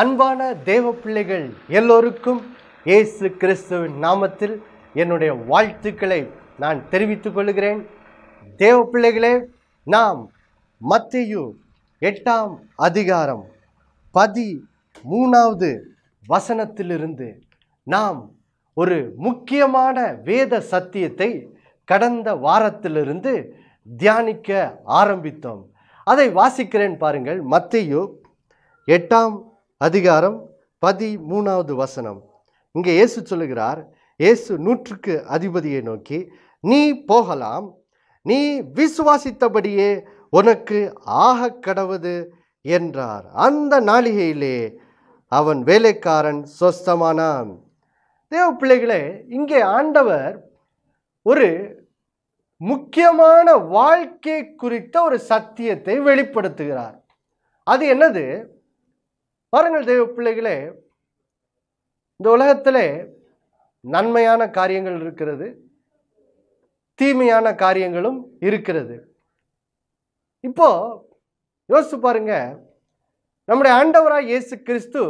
அன்பான தேவ பிள்ளைகள் எல்லோருக்கும் இயேசு கிறிஸ்துவின் நாமத்தில் என்னுடைய வாழ்த்துக்களை நான் தெரிவித்துக் கொள்கிறேன் தேவ பிள்ளைகளே நாம் மத்தியு எட்டாம் அதிகாரம் பதி மூணாவது வசனத்திலிருந்து நாம் ஒரு முக்கியமான வேத சத்தியத்தை கடந்த வாரத்திலிருந்து தியானிக்க ஆரம்பித்தோம் அதை வாசிக்கிறேன் பாருங்கள் மத்தியு எட்டாம் அதிகாரம் பதிமூணாவது வசனம் இங்கே இயேசு சொல்லுகிறார் இயேசு நூற்றுக்கு அதிபதியை நோக்கி நீ போகலாம் நீ விசுவாசித்தபடியே உனக்கு ஆக கடவுது என்றார் அந்த நாளிகையிலே அவன் வேலைக்காரன் சொஸ்தமானான் தேவ பிள்ளைகளே இங்கே ஆண்டவர் ஒரு முக்கியமான வாழ்க்கை குறித்த ஒரு சத்தியத்தை வெளிப்படுத்துகிறார் அது என்னது பாருங்கள் தெய்வ பிள்ளைகளே இந்த உலகத்திலே நன்மையான காரியங்கள் இருக்கிறது தீமையான காரியங்களும் இருக்கிறது இப்போ யோசிச்சு பாருங்க நம்முடைய ஆண்டவராக இயேசு கிறிஸ்து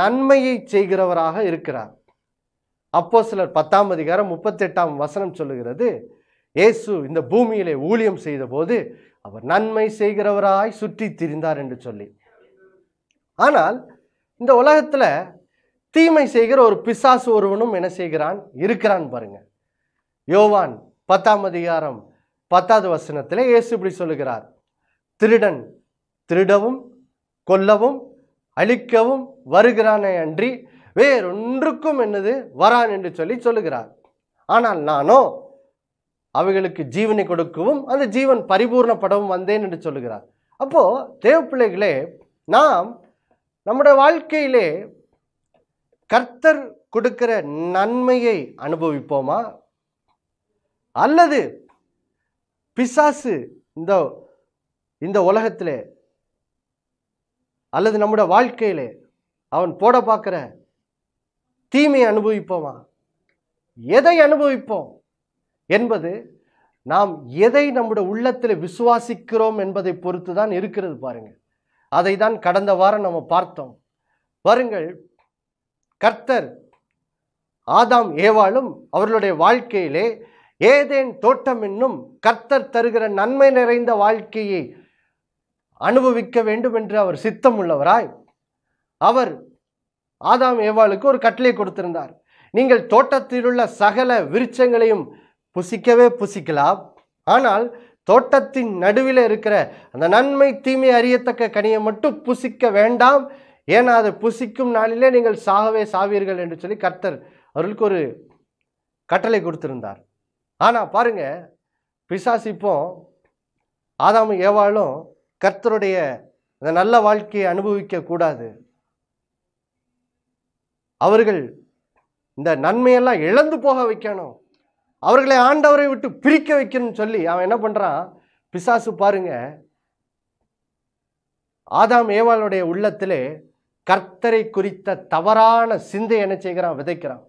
நன்மையை செய்கிறவராக இருக்கிறார் அப்போ சிலர் பத்தாம் அதிகாரம் முப்பத்தெட்டாம் வசனம் சொல்லுகிறது இயேசு இந்த பூமியிலே ஊழியம் செய்தபோது அவர் நன்மை செய்கிறவராய் சுற்றி திரிந்தார் என்று சொல்லி ஆனால் இந்த உலகத்தில் தீமை செய்கிற ஒரு பிசாசு ஒருவனும் என்ன செய்கிறான் இருக்கிறான் பாருங்க யோவான் பத்தாம் அதிகாரம் பத்தாவது வசனத்தில் இயேசு இப்படி சொல்லுகிறார் திருடன் திருடவும் கொல்லவும் அழிக்கவும் வருகிறானே அன்றி வேறொன்றுக்கும் என்னது வரான் என்று சொல்லி சொல்லுகிறார் ஆனால் நானோ அவைகளுக்கு ஜீவனை கொடுக்கவும் அந்த ஜீவன் பரிபூர்ணப்படவும் வந்தேன் என்று சொல்லுகிறார் அப்போது தேவ பிள்ளைகளே நாம் நம்முடைய வாழ்க்கையிலே கர்த்தர் கொடுக்கிற நன்மையை அனுபவிப்போமா அல்லது பிசாசு இந்த இந்த உலகத்தில் அல்லது நம்முடைய வாழ்க்கையிலே அவன் போட பார்க்குற தீமையை அனுபவிப்போமா எதை அனுபவிப்போம் என்பது நாம் எதை நம்முடைய உள்ளத்தில் விசுவாசிக்கிறோம் என்பதை பொறுத்து தான் இருக்கிறது பாருங்கள் அதை தான் கடந்த வாரம் நம்ம பார்த்தோம் வருங்கள் கர்த்தர் ஆதாம் ஏவாளும் அவர்களுடைய வாழ்க்கையிலே ஏதேன் தோட்டம் என்னும் கர்த்தர் தருகிற நன்மை நிறைந்த வாழ்க்கையை அனுபவிக்க வேண்டும் என்று அவர் சித்தம் உள்ளவராய் அவர் ஆதாம் ஏவாளுக்கு ஒரு கட்டளை கொடுத்திருந்தார் நீங்கள் தோட்டத்தில் உள்ள சகல விருச்சங்களையும் புசிக்கவே புசிக்கலாம் ஆனால் தோட்டத்தின் நடுவில் இருக்கிற அந்த நன்மை தீமை அறியத்தக்க கனியை மட்டும் புசிக்க வேண்டாம் ஏன்னா அதை புசிக்கும் நாளிலே நீங்கள் சாகவே சாவீர்கள் என்று சொல்லி கர்த்தர் அவர்களுக்கு ஒரு கட்டளை கொடுத்திருந்தார் ஆனால் பாருங்க பிசாசிப்போம் ஆதாம ஏவாளும் கர்த்தருடைய அந்த நல்ல வாழ்க்கையை அனுபவிக்க கூடாது அவர்கள் இந்த நன்மையெல்லாம் இழந்து போக வைக்கணும் அவர்களை ஆண்டவரை விட்டு பிரிக்க வைக்கணும்னு சொல்லி அவன் என்ன பண்ணுறான் பிசாசு பாருங்க ஆதாம் ஏவாளுடைய உள்ளத்திலே கர்த்தரை குறித்த தவறான சிந்தை என்ன செய்கிறான் விதைக்கிறான்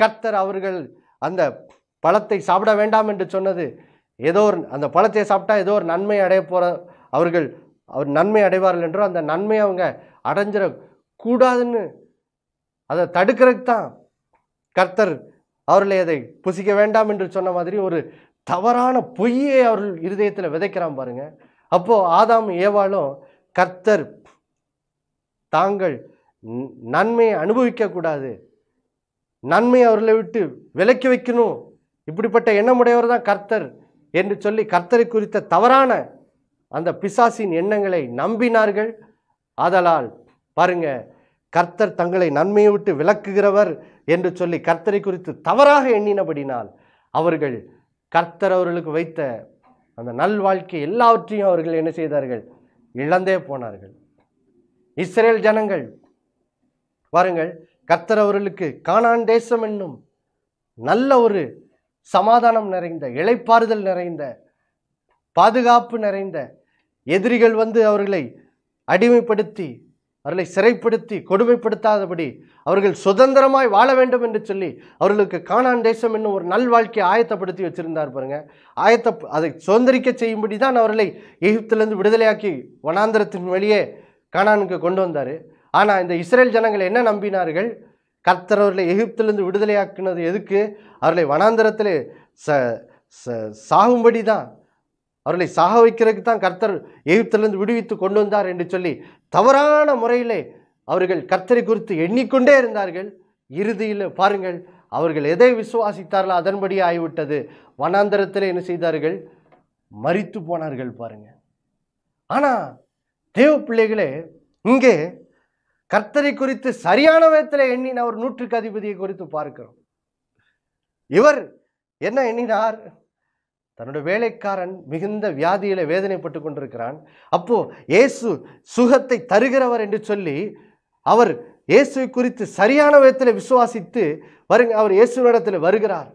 கர்த்தர் அவர்கள் அந்த பழத்தை சாப்பிட வேண்டாம் என்று சொன்னது ஏதோ ஒரு அந்த பழத்தை சாப்பிட்டா ஏதோ ஒரு நன்மை அடைய போகிற அவர்கள் அவர் நன்மை அடைவார்கள் என்றோ அந்த நன்மையை அவங்க அடைஞ்சிடக்கூடாதுன்னு அதை தடுக்கிறதுக்கு தான் கர்த்தர் அவர்களை அதை புசிக்க வேண்டாம் என்று சொன்ன மாதிரி ஒரு தவறான பொய்யை அவர்கள் இருதயத்தில் விதைக்கிறான் பாருங்க அப்போது ஆதாம் ஏவாலும் கர்த்தர் தாங்கள் நன்மையை அனுபவிக்கக்கூடாது நன்மை அவர்களை விட்டு விலக்கி வைக்கணும் இப்படிப்பட்ட எண்ணமுடையவர் தான் கர்த்தர் என்று சொல்லி கர்த்தரை குறித்த தவறான அந்த பிசாசின் எண்ணங்களை நம்பினார்கள் ஆதலால் பாருங்க கர்த்தர் தங்களை நன்மையை விட்டு விலக்குகிறவர் என்று சொல்லி கர்த்தரை குறித்து தவறாக எண்ணினபடினால் அவர்கள் கர்த்தர் அவர்களுக்கு வைத்த அந்த நல் வாழ்க்கை எல்லாவற்றையும் அவர்கள் என்ன செய்தார்கள் இழந்தே போனார்கள் இஸ்ரேல் ஜனங்கள் பாருங்கள் கர்த்தர் அவர்களுக்கு காணான் தேசம் என்னும் நல்ல ஒரு சமாதானம் நிறைந்த இழைப்பாறுதல் நிறைந்த பாதுகாப்பு நிறைந்த எதிரிகள் வந்து அவர்களை அடிமைப்படுத்தி அவர்களை சிறைப்படுத்தி கொடுமைப்படுத்தாதபடி அவர்கள் சுதந்திரமாய் வாழ வேண்டும் என்று சொல்லி அவர்களுக்கு காணான் தேசம் என்னும் ஒரு நல் வாழ்க்கையை ஆயத்தப்படுத்தி வச்சுருந்தார் பாருங்க ஆயத்த அதை சுதந்திரிக்க செய்யும்படி தான் அவர்களை எகிப்துலேருந்து விடுதலையாக்கி வனாந்திரத்தின் வழியே காணானுக்கு கொண்டு வந்தார் ஆனால் இந்த இஸ்ரேல் ஜனங்கள் என்ன நம்பினார்கள் கர்த்தர் எகிப்துலேருந்து விடுதலையாக்கினது விடுதலையாக்குனது எதுக்கு அவர்களை வனாந்திரத்தில் ச ச சாகும்படி தான் அவர்களை சாக வைக்கிறதுக்கு தான் கர்த்தர் எகிப்திலிருந்து விடுவித்து கொண்டு வந்தார் என்று சொல்லி தவறான முறையிலே அவர்கள் கர்த்தரை குறித்து எண்ணிக்கொண்டே இருந்தார்கள் இறுதியில் பாருங்கள் அவர்கள் எதை விசுவாசித்தார்களோ அதன்படி ஆகிவிட்டது வனாந்தரத்தில் என்ன செய்தார்கள் மறித்து போனார்கள் பாருங்கள் ஆனால் தேவ பிள்ளைகளே இங்கே கர்த்தரை குறித்து சரியான விதத்தில் எண்ணின அவர் நூற்றுக்கு அதிபதியை குறித்து பார்க்கிறோம் இவர் என்ன எண்ணினார் தன்னோட வேலைக்காரன் மிகுந்த வியாதியில் வேதனைப்பட்டு கொண்டிருக்கிறான் அப்போது இயேசு சுகத்தை தருகிறவர் என்று சொல்லி அவர் இயேசுவை குறித்து சரியான விதத்தில் விசுவாசித்து வருங்க அவர் இயேசுவிடத்தில் வருகிறார்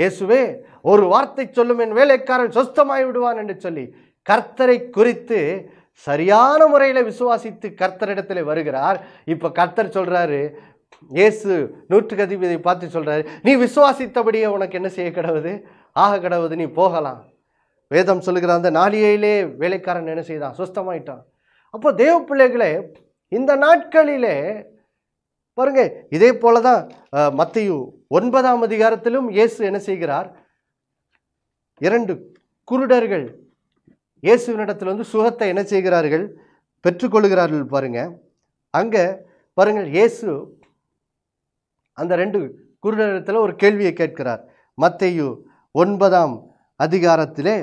இயேசுவே ஒரு வார்த்தை சொல்லும் என் வேலைக்காரன் சொஸ்தமாய் விடுவான் என்று சொல்லி கர்த்தரை குறித்து சரியான முறையில் விசுவாசித்து கர்த்தரிடத்தில் வருகிறார் இப்போ கர்த்தர் சொல்கிறாரு இயேசு நூற்றுக்கு கதிபதியை பார்த்து சொல்கிறாரு நீ விசுவாசித்தபடியே உனக்கு என்ன செய்ய கிடவுது ஆக கிடவுது நீ போகலாம் வேதம் சொல்லுகிற அந்த நாளியையிலே வேலைக்காரன் என்ன செய்தான் சுஸ்தமாயிட்டான் அப்போ தேவ பிள்ளைகளே இந்த நாட்களிலே பாருங்க இதே போல தான் மத்தியு ஒன்பதாம் அதிகாரத்திலும் இயேசு என்ன செய்கிறார் இரண்டு குருடர்கள் இயேசுவினிடத்தில் வந்து சுகத்தை என்ன செய்கிறார்கள் பெற்றுக்கொள்கிறார்கள் பாருங்க அங்கே பாருங்கள் இயேசு அந்த ரெண்டு குருடரிடத்தில் ஒரு கேள்வியை கேட்கிறார் மத்தையு ஒன்பதாம் அதிகாரத்திலே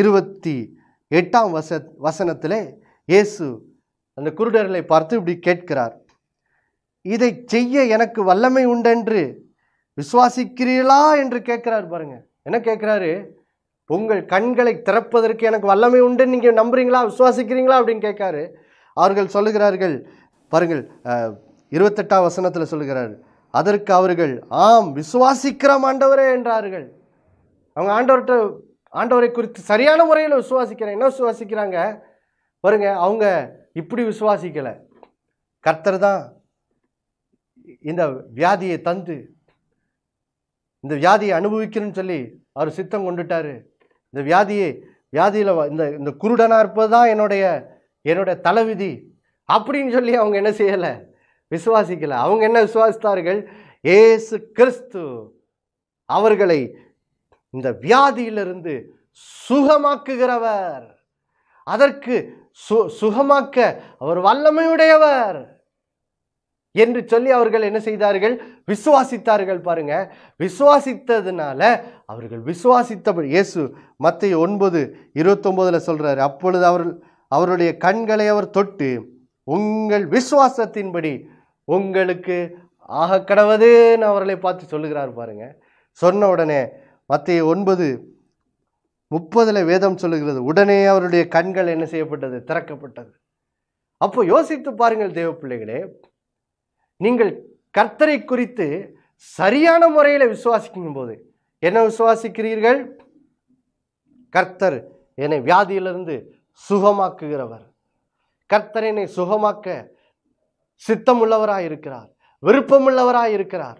இருபத்தி எட்டாம் வச வசனத்திலே இயேசு அந்த குருடர்களை பார்த்து இப்படி கேட்கிறார் இதை செய்ய எனக்கு வல்லமை உண்டென்று விசுவாசிக்கிறீர்களா என்று கேட்கிறார் பாருங்க என்ன கேட்குறாரு உங்கள் கண்களை திறப்பதற்கு எனக்கு வல்லமை உண்டுன்னு நீங்கள் நம்புறீங்களா விசுவாசிக்கிறீங்களா அப்படின்னு கேட்காரு அவர்கள் சொல்லுகிறார்கள் பாருங்கள் இருபத்தெட்டாம் வசனத்தில் சொல்லுகிறார் அதற்கு அவர்கள் ஆம் விசுவாசிக்கிற மாண்டவரே என்றார்கள் அவங்க ஆண்டவர்கிட்ட ஆண்டவரை குறித்து சரியான முறையில் விசுவாசிக்கிறேன் என்ன விசுவாசிக்கிறாங்க பாருங்க அவங்க இப்படி விசுவாசிக்கலை கர்த்தர் தான் இந்த வியாதியை தந்து இந்த வியாதியை அனுபவிக்கணும்னு சொல்லி அவர் சித்தம் கொண்டுட்டாரு இந்த வியாதியை வியாதியில் இந்த இந்த குருடனாக இருப்பது தான் என்னுடைய என்னுடைய தலைவிதி அப்படின்னு சொல்லி அவங்க என்ன செய்யலை விசுவாசிக்கலை அவங்க என்ன விசுவாசித்தார்கள் ஏசு கிறிஸ்து அவர்களை இந்த வியாதியிலிருந்து சுகமாக்குகிறவர் அதற்கு சு சுகமாக்க அவர் வல்லமையுடையவர் என்று சொல்லி அவர்கள் என்ன செய்தார்கள் விசுவாசித்தார்கள் பாருங்க விசுவாசித்ததுனால அவர்கள் விசுவாசித்தபடி இயேசு மத்திய ஒன்பது இருபத்தொம்போதில் சொல்றாரு அப்பொழுது அவர் அவருடைய கண்களை அவர் தொட்டு உங்கள் விசுவாசத்தின்படி உங்களுக்கு ஆக கடவுதுன்னு அவர்களை பார்த்து சொல்லுகிறார் பாருங்க சொன்ன உடனே மத்திய ஒன்பது முப்பதில் வேதம் சொல்லுகிறது உடனே அவருடைய கண்கள் என்ன செய்யப்பட்டது திறக்கப்பட்டது அப்போ யோசித்து பாருங்கள் தேவ பிள்ளைகளே நீங்கள் கர்த்தரை குறித்து சரியான முறையில் விசுவாசிக்கும் போது என்ன விசுவாசிக்கிறீர்கள் கர்த்தர் என்னை வியாதியிலிருந்து சுகமாக்குகிறவர் கர்த்தர் என்னை சுகமாக்க சித்தமுள்ளவராக இருக்கிறார் விருப்பமுள்ளவராக இருக்கிறார்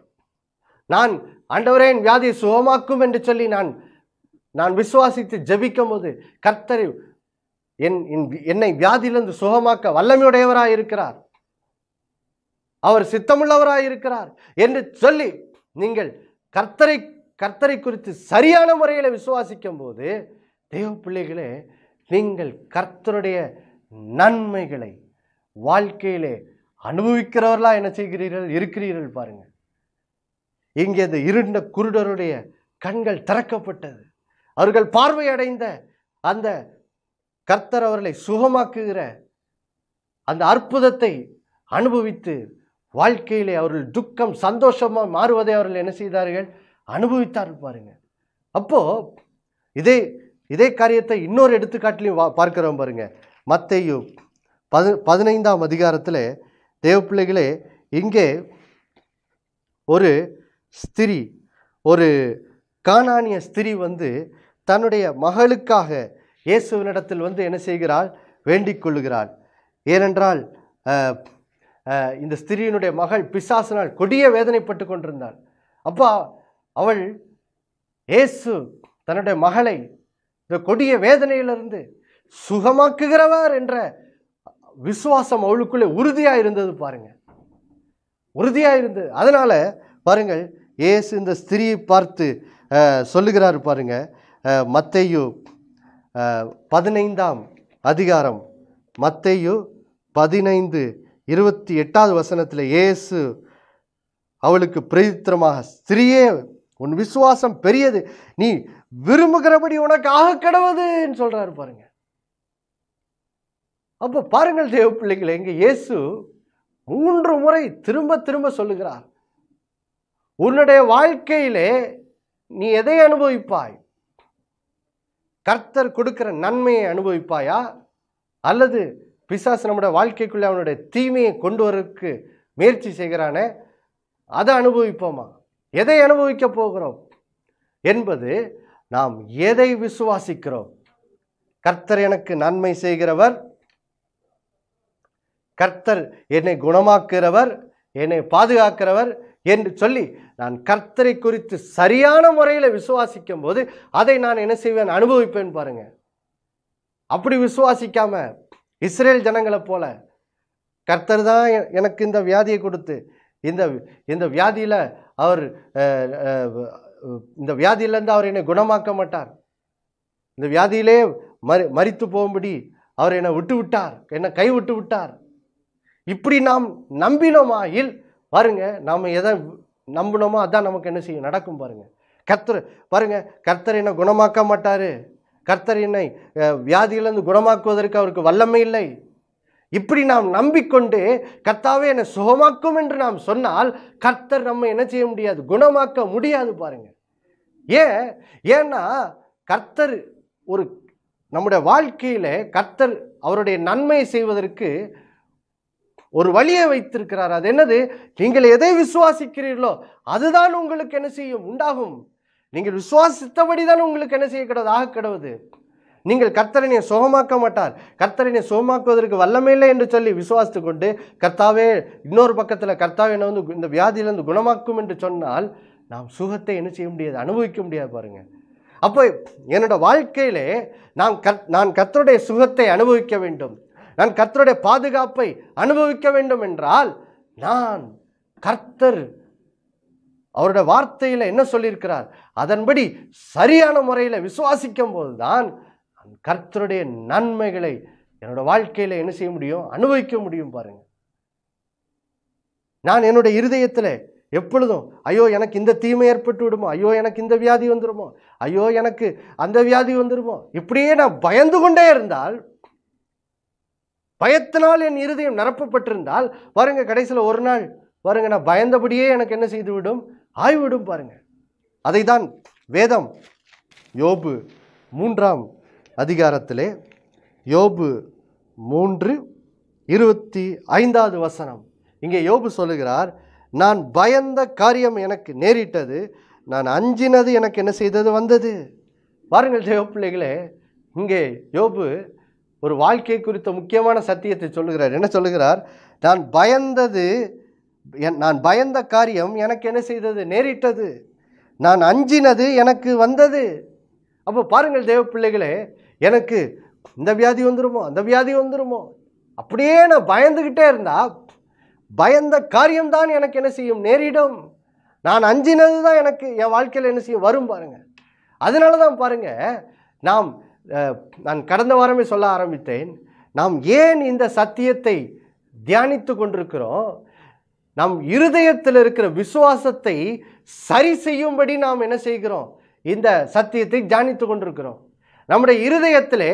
நான் ஆண்டவரே என் வியாதி சுகமாக்கும் என்று சொல்லி நான் நான் விசுவாசித்து ஜபிக்கும் போது கர்த்தரை என் என்னை வியாதியிலிருந்து சுகமாக்க வல்லமையுடையவராக இருக்கிறார் அவர் சித்தமுள்ளவராக இருக்கிறார் என்று சொல்லி நீங்கள் கர்த்தரை கர்த்தரை குறித்து சரியான முறையில் விசுவாசிக்கும் போது தெய்வ பிள்ளைகளே நீங்கள் கர்த்தருடைய நன்மைகளை வாழ்க்கையிலே அனுபவிக்கிறவர்களாக என்ன செய்கிறீர்கள் இருக்கிறீர்கள் பாருங்கள் இங்கே அந்த இருண்ட குருடருடைய கண்கள் திறக்கப்பட்டது அவர்கள் பார்வையடைந்த அந்த கர்த்தர் அவர்களை சுகமாக்குகிற அந்த அற்புதத்தை அனுபவித்து வாழ்க்கையிலே அவர்கள் துக்கம் சந்தோஷமாக மாறுவதை அவர்கள் என்ன செய்தார்கள் அனுபவித்தார் பாருங்க அப்போது இதே இதே காரியத்தை இன்னொரு எடுத்துக்காட்டிலையும் வா பார்க்குறோம் பாருங்க மத்தையு பது பதினைந்தாம் அதிகாரத்தில் தேவப்பிள்ளைகளே இங்கே ஒரு ஸ்திரி ஒரு கானானிய ஸ்திரி வந்து தன்னுடைய மகளுக்காக இயேசுவினிடத்தில் வந்து என்ன செய்கிறாள் வேண்டிக் கொள்ளுகிறாள் ஏனென்றால் இந்த ஸ்திரியினுடைய மகள் பிசாசனால் கொடிய வேதனைப்பட்டு கொண்டிருந்தாள் அப்பா அவள் இயேசு தன்னுடைய மகளை இந்த கொடிய வேதனையிலிருந்து சுகமாக்குகிறவர் என்ற விசுவாசம் அவளுக்குள்ளே உறுதியாக இருந்தது பாருங்கள் உறுதியாக இருந்தது அதனால் பாருங்கள் ஏசு இந்த ஸ்திரியை பார்த்து சொல்லுகிறார் பாருங்க மத்தையு பதினைந்தாம் அதிகாரம் மத்தையு பதினைந்து இருபத்தி எட்டாவது வசனத்தில் ஏசு அவளுக்கு பிரதித்திரமாக ஸ்திரியே உன் விசுவாசம் பெரியது நீ விரும்புகிறபடி உனக்கு ஆக சொல்கிறாரு பாருங்க அப்போ பாருங்கள் தேவ பிள்ளைகளை எங்கே இயேசு மூன்று முறை திரும்ப திரும்ப சொல்லுகிறார் உன்னுடைய வாழ்க்கையிலே நீ எதை அனுபவிப்பாய் கர்த்தர் கொடுக்கிற நன்மையை அனுபவிப்பாயா அல்லது பிசாசு நம்முடைய வாழ்க்கைக்குள்ளே அவனுடைய தீமையை கொண்டு வரக்கு முயற்சி செய்கிறானே அதை அனுபவிப்போமா எதை அனுபவிக்க போகிறோம் என்பது நாம் எதை விசுவாசிக்கிறோம் கர்த்தர் எனக்கு நன்மை செய்கிறவர் கர்த்தர் என்னை குணமாக்குகிறவர் என்னை பாதுகாக்கிறவர் என்று சொல்லி நான் கர்த்தரை குறித்து சரியான முறையில் விசுவாசிக்கும் போது அதை நான் என்ன செய்வேன் அனுபவிப்பேன் பாருங்க அப்படி விசுவாசிக்காம இஸ்ரேல் ஜனங்களை போல கர்த்தர் தான் எனக்கு இந்த வியாதியை கொடுத்து இந்த இந்த வியாதியில் அவர் இந்த வியாதியிலேருந்து அவர் என்னை குணமாக்க மாட்டார் இந்த வியாதியிலே மறி மறித்து போகும்படி அவர் என்னை விட்டு விட்டார் என்னை கைவிட்டு விட்டார் இப்படி நாம் நம்பினோமாயில் பாருங்க நம்ம எதை நம்பினோமோ அதான் நமக்கு என்ன செய்யும் நடக்கும் பாருங்கள் கர்த்தர் பாருங்கள் கர்த்தர் என்னை குணமாக்க மாட்டார் கர்த்தர் என்னை வியாதியிலிருந்து குணமாக்குவதற்கு அவருக்கு வல்லமை இல்லை இப்படி நாம் நம்பிக்கொண்டு கர்த்தாவே என்னை சுகமாக்கும் என்று நாம் சொன்னால் கர்த்தர் நம்ம என்ன செய்ய முடியாது குணமாக்க முடியாது பாருங்க ஏன் ஏன்னா கர்த்தர் ஒரு நம்முடைய வாழ்க்கையில் கர்த்தர் அவருடைய நன்மை செய்வதற்கு ஒரு வழியை வைத்திருக்கிறார் அது என்னது நீங்கள் எதை விசுவாசிக்கிறீர்களோ அதுதான் உங்களுக்கு என்ன செய்யும் உண்டாகும் நீங்கள் விசுவாசித்தபடி தான் உங்களுக்கு என்ன செய்ய கிடவது ஆக நீங்கள் கர்த்தரனை சுகமாக்க மாட்டார் கர்த்தரனை சுகமாக்குவதற்கு இல்லை என்று சொல்லி விசுவாசித்து கொண்டு கர்த்தாவே இன்னொரு பக்கத்தில் கர்த்தாவே என்ன வந்து இந்த வியாதியிலிருந்து குணமாக்கும் என்று சொன்னால் நாம் சுகத்தை என்ன செய்ய முடியாது அனுபவிக்க முடியாது பாருங்கள் அப்போ என்னோட வாழ்க்கையிலே நான் கத் நான் கர்த்தருடைய சுகத்தை அனுபவிக்க வேண்டும் நான் கர்த்தருடைய பாதுகாப்பை அனுபவிக்க வேண்டும் என்றால் நான் கர்த்தர் அவருடைய வார்த்தையில் என்ன சொல்லியிருக்கிறார் அதன்படி சரியான முறையில் விசுவாசிக்கும் போது தான் கர்த்தருடைய நன்மைகளை என்னோட வாழ்க்கையில் என்ன செய்ய முடியும் அனுபவிக்க முடியும் பாருங்கள் நான் என்னுடைய இருதயத்தில் எப்பொழுதும் ஐயோ எனக்கு இந்த தீமை ஏற்பட்டு விடுமோ ஐயோ எனக்கு இந்த வியாதி வந்துடுமோ ஐயோ எனக்கு அந்த வியாதி வந்துடுமோ இப்படியே நான் பயந்து கொண்டே இருந்தால் பயத்தினால் என் இருதயம் நிரப்பப்பட்டிருந்தால் பாருங்க கடைசியில் ஒரு நாள் பாருங்க நான் பயந்தபடியே எனக்கு என்ன செய்துவிடும் ஆய்விடும் பாருங்க அதை தான் வேதம் யோபு மூன்றாம் அதிகாரத்திலே யோபு மூன்று இருபத்தி ஐந்தாவது வசனம் இங்கே யோபு சொல்லுகிறார் நான் பயந்த காரியம் எனக்கு நேரிட்டது நான் அஞ்சினது எனக்கு என்ன செய்தது வந்தது பாருங்கள் தேவ பிள்ளைகளே இங்கே யோபு ஒரு வாழ்க்கை குறித்த முக்கியமான சத்தியத்தை சொல்லுகிறார் என்ன சொல்லுகிறார் நான் பயந்தது நான் பயந்த காரியம் எனக்கு என்ன செய்தது நேரிட்டது நான் அஞ்சினது எனக்கு வந்தது அப்போ பாருங்கள் தேவ பிள்ளைகளே எனக்கு இந்த வியாதி வந்துடுமோ அந்த வியாதி வந்துடுமோ அப்படியே நான் பயந்துக்கிட்டே இருந்தால் பயந்த காரியம்தான் எனக்கு என்ன செய்யும் நேரிடும் நான் அஞ்சினது தான் எனக்கு என் வாழ்க்கையில் என்ன செய்யும் வரும் பாருங்கள் அதனால தான் பாருங்கள் நாம் நான் கடந்த வாரமே சொல்ல ஆரம்பித்தேன் நாம் ஏன் இந்த சத்தியத்தை தியானித்து கொண்டிருக்கிறோம் நம் இருதயத்தில் இருக்கிற விசுவாசத்தை சரி செய்யும்படி நாம் என்ன செய்கிறோம் இந்த சத்தியத்தை தியானித்து கொண்டிருக்கிறோம் நம்முடைய இருதயத்திலே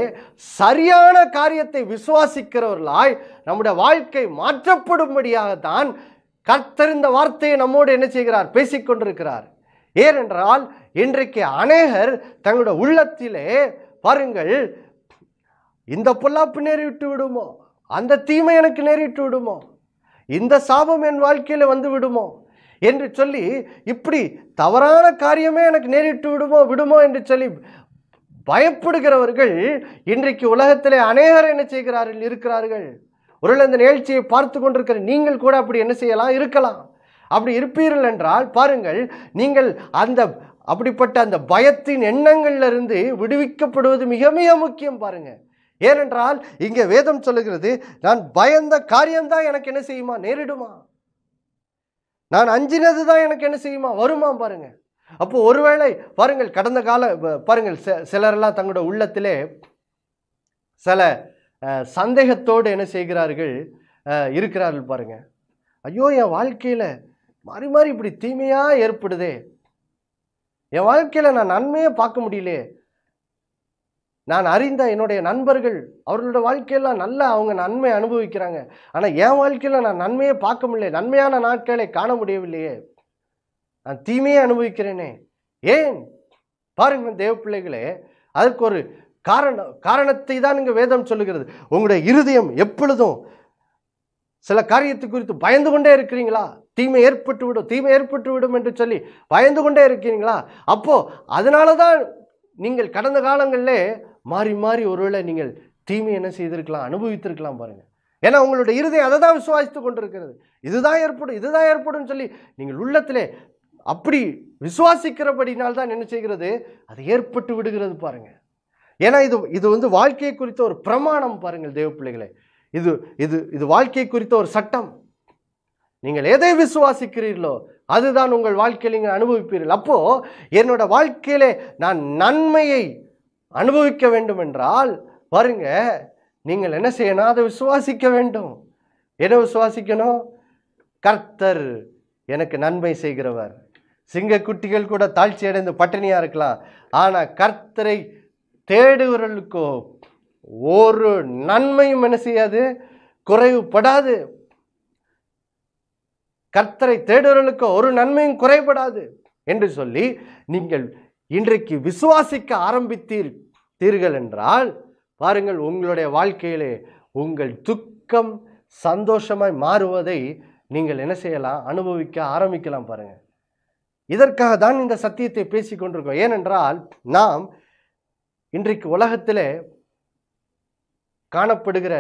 சரியான காரியத்தை விசுவாசிக்கிறவர்களாய் நம்முடைய வாழ்க்கை மாற்றப்படும்படியாகத்தான் கர்த்தறிந்த வார்த்தையை நம்மோடு என்ன செய்கிறார் பேசிக்கொண்டிருக்கிறார் ஏனென்றால் இன்றைக்கு அநேகர் தங்களுடைய உள்ளத்திலே பாருங்கள் இந்த பொல்லாப்பு நேரிட்டு விடுமோ அந்த தீமை எனக்கு நேரிட்டு விடுமோ இந்த சாபம் என் வாழ்க்கையில் வந்து விடுமோ என்று சொல்லி இப்படி தவறான காரியமே எனக்கு நேரிட்டு விடுமோ விடுமோ என்று சொல்லி பயப்படுகிறவர்கள் இன்றைக்கு உலகத்திலே அநேகர் என்ன செய்கிறார்கள் இருக்கிறார்கள் ஒருவேளை இந்த நிகழ்ச்சியை பார்த்து கொண்டிருக்கிற நீங்கள் கூட அப்படி என்ன செய்யலாம் இருக்கலாம் அப்படி இருப்பீர்கள் என்றால் பாருங்கள் நீங்கள் அந்த அப்படிப்பட்ட அந்த பயத்தின் எண்ணங்கள்லிருந்து விடுவிக்கப்படுவது மிக மிக முக்கியம் பாருங்கள் ஏனென்றால் இங்கே வேதம் சொல்லுகிறது நான் பயந்த காரியம்தான் எனக்கு என்ன செய்யுமா நேரிடுமா நான் அஞ்சினது தான் எனக்கு என்ன செய்யுமா வருமா பாருங்கள் அப்போது ஒருவேளை பாருங்கள் கடந்த கால பாருங்கள் சிலரெல்லாம் தங்களோட உள்ளத்திலே சில சந்தேகத்தோடு என்ன செய்கிறார்கள் இருக்கிறார்கள் பாருங்கள் ஐயோ என் வாழ்க்கையில் மாறி மாறி இப்படி தீமையாக ஏற்படுதே என் வாழ்க்கையில் நான் நன்மையே பார்க்க முடியலையே நான் அறிந்த என்னுடைய நண்பர்கள் அவர்களோட வாழ்க்கையெல்லாம் நல்லா அவங்க நன்மை அனுபவிக்கிறாங்க ஆனால் என் வாழ்க்கையில் நான் நன்மையே பார்க்க முடியல நன்மையான நாட்களை காண முடியவில்லையே நான் தீமையே அனுபவிக்கிறேனே ஏன் பாருங்கள் தேவ பிள்ளைகளே அதற்கு ஒரு காரணம் காரணத்தை தான் இங்கே வேதம் சொல்லுகிறது உங்களுடைய இருதயம் எப்பொழுதும் சில காரியத்தை குறித்து பயந்து கொண்டே இருக்கிறீங்களா தீமை ஏற்பட்டு விடும் தீமை ஏற்பட்டு விடும் என்று சொல்லி பயந்து கொண்டே இருக்கிறீங்களா அப்போது அதனால தான் நீங்கள் கடந்த காலங்களில் மாறி மாறி ஒருவேளை நீங்கள் தீமை என்ன செய்திருக்கலாம் அனுபவித்திருக்கலாம் பாருங்கள் ஏன்னா உங்களுடைய இருதயம் அதை தான் விசுவாசித்து கொண்டிருக்கிறது இதுதான் ஏற்படும் இதுதான் ஏற்படும் சொல்லி நீங்கள் உள்ளத்திலே அப்படி விசுவாசிக்கிறபடினால் தான் என்ன செய்கிறது அது ஏற்பட்டு விடுகிறது பாருங்கள் ஏன்னா இது இது வந்து வாழ்க்கையை குறித்த ஒரு பிரமாணம் பாருங்கள் தேவ பிள்ளைகளை இது இது இது வாழ்க்கை குறித்த ஒரு சட்டம் நீங்கள் எதை விசுவாசிக்கிறீர்களோ அதுதான் உங்கள் வாழ்க்கையில் நீங்கள் அனுபவிப்பீர்கள் அப்போது என்னோட வாழ்க்கையிலே நான் நன்மையை அனுபவிக்க வேண்டும் என்றால் பாருங்க நீங்கள் என்ன செய்யணும் அதை விசுவாசிக்க வேண்டும் என்ன விசுவாசிக்கணும் கர்த்தர் எனக்கு நன்மை செய்கிறவர் சிங்கக்குட்டிகள் கூட தாழ்ச்சி அடைந்து பட்டினியாக இருக்கலாம் ஆனால் கர்த்தரை தேடுவர்களுக்கோ ஒரு நன்மையும் என்ன செய்யாது குறைவுபடாது கர்த்தரை தேடுவர்களுக்கு ஒரு நன்மையும் குறைபடாது என்று சொல்லி நீங்கள் இன்றைக்கு விசுவாசிக்க ஆரம்பித்தீர் தீர்கள் என்றால் பாருங்கள் உங்களுடைய வாழ்க்கையிலே உங்கள் துக்கம் சந்தோஷமாய் மாறுவதை நீங்கள் என்ன செய்யலாம் அனுபவிக்க ஆரம்பிக்கலாம் பாருங்கள் இதற்காக தான் இந்த சத்தியத்தை பேசி கொண்டிருக்கோம் ஏனென்றால் நாம் இன்றைக்கு உலகத்திலே காணப்படுகிற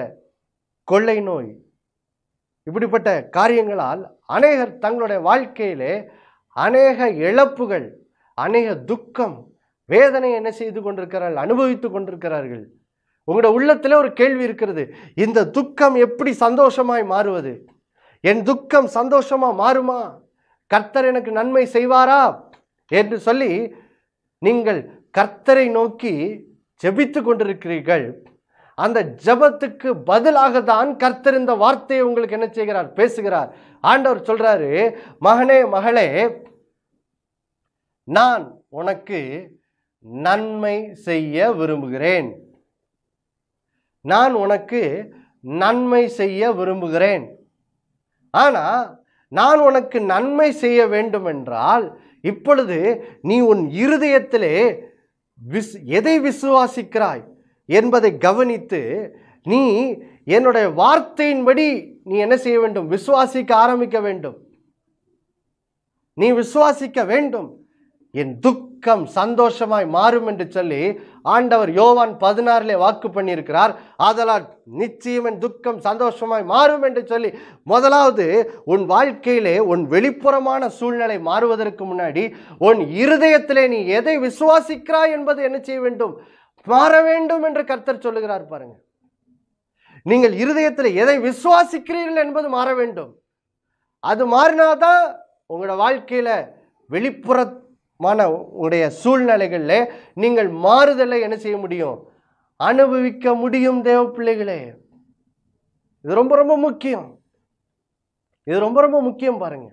கொள்ளை நோய் இப்படிப்பட்ட காரியங்களால் அநேகர் தங்களுடைய வாழ்க்கையிலே அநேக இழப்புகள் அநேக துக்கம் வேதனை என்ன செய்து கொண்டிருக்கிறார்கள் அனுபவித்து கொண்டிருக்கிறார்கள் உங்களோட உள்ளத்தில் ஒரு கேள்வி இருக்கிறது இந்த துக்கம் எப்படி சந்தோஷமாய் மாறுவது என் துக்கம் சந்தோஷமாக மாறுமா கர்த்தர் எனக்கு நன்மை செய்வாரா என்று சொல்லி நீங்கள் கர்த்தரை நோக்கி ஜெபித்து கொண்டிருக்கிறீர்கள் அந்த ஜபத்துக்கு பதிலாக தான் கர்த்தர் இந்த வார்த்தையை உங்களுக்கு என்ன செய்கிறார் பேசுகிறார் ஆண்டவர் சொல்றாரு மகனே மகளே நான் உனக்கு நன்மை செய்ய விரும்புகிறேன் நான் உனக்கு நன்மை செய்ய விரும்புகிறேன் ஆனால் நான் உனக்கு நன்மை செய்ய வேண்டும் என்றால் இப்பொழுது நீ உன் இருதயத்திலே விஸ் எதை விசுவாசிக்கிறாய் என்பதை கவனித்து நீ என்னுடைய வார்த்தையின்படி நீ என்ன செய்ய வேண்டும் விசுவாசிக்க ஆரம்பிக்க வேண்டும் நீ விசுவாசிக்க வேண்டும் என் துக்கம் சந்தோஷமாய் மாறும் என்று சொல்லி ஆண்டவர் யோவான் பதினாறிலே வாக்கு பண்ணியிருக்கிறார் அதனால் நிச்சயம் என் துக்கம் சந்தோஷமாய் மாறும் என்று சொல்லி முதலாவது உன் வாழ்க்கையிலே உன் வெளிப்புறமான சூழ்நிலை மாறுவதற்கு முன்னாடி உன் இருதயத்திலே நீ எதை விசுவாசிக்கிறாய் என்பது என்ன செய்ய வேண்டும் மாற வேண்டும் என்று கர்த்தர் சொல்லுகிறார் பாருங்க நீங்கள் இருதயத்தில் எதை விசுவாசிக்கிறீர்கள் என்பது மாற வேண்டும் அது மாறினாதான் உங்களோட வாழ்க்கையில் வெளிப்புறமான உங்களுடைய சூழ்நிலைகளில் நீங்கள் மாறுதலை என்ன செய்ய முடியும் அனுபவிக்க முடியும் தேவ பிள்ளைகளே இது ரொம்ப ரொம்ப முக்கியம் இது ரொம்ப ரொம்ப முக்கியம் பாருங்க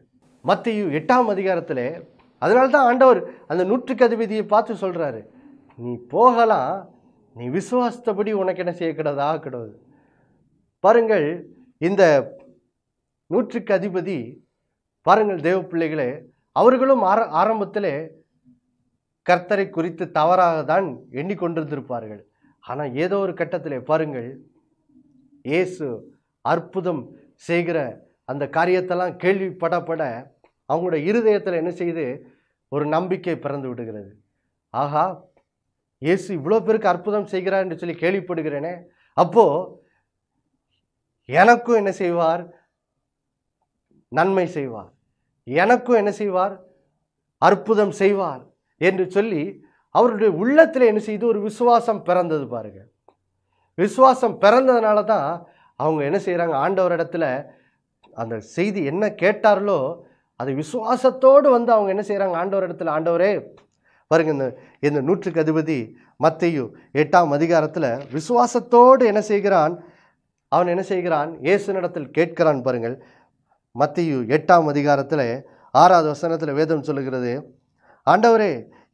மத்திய எட்டாம் அதிகாரத்தில் அதனால தான் ஆண்டவர் அந்த நூற்றுக்கு அதிபதியை பார்த்து சொல்கிறாரு நீ போகலாம் நீ விசுவாசத்தபடி உனக்கு என்ன செய்யக்கூடாதாக கிடையாது பாருங்கள் இந்த நூற்றுக்கு அதிபதி பாருங்கள் தேவ பிள்ளைகளே அவர்களும் ஆர ஆரம்பத்தில் கர்த்தரை குறித்து தவறாக தான் எண்ணிக்கொண்டிருந்திருப்பார்கள் ஆனால் ஏதோ ஒரு கட்டத்தில் பாருங்கள் இயேசு அற்புதம் செய்கிற அந்த காரியத்தெல்லாம் கேள்விப்படப்பட அவங்களோட இருதயத்தில் என்ன செய்து ஒரு நம்பிக்கை பிறந்து விடுகிறது ஆகா இயேசு இவ்வளோ பேருக்கு அற்புதம் செய்கிறார் என்று சொல்லி கேள்விப்படுகிறேனே அப்போது எனக்கும் என்ன செய்வார் நன்மை செய்வார் எனக்கும் என்ன செய்வார் அற்புதம் செய்வார் என்று சொல்லி அவருடைய உள்ளத்தில் என்ன செய்து ஒரு விசுவாசம் பிறந்தது பாருங்க விசுவாசம் பிறந்ததுனால தான் அவங்க என்ன செய்கிறாங்க ஆண்டவர் இடத்துல அந்த செய்தி என்ன கேட்டார்களோ அது விசுவாசத்தோடு வந்து அவங்க என்ன செய்கிறாங்க ஆண்டவர் இடத்துல ஆண்டவரே பாருங்க இந்த இந்த நூற்றுக்கு அதிபதி மத்தையு எட்டாம் அதிகாரத்தில் விசுவாசத்தோடு என்ன செய்கிறான் அவன் என்ன செய்கிறான் நடத்தில் கேட்கிறான் பாருங்கள் மத்தையு எட்டாம் அதிகாரத்தில் ஆறாவது வசனத்தில் வேதம் சொல்லுகிறது ஆண்டவரே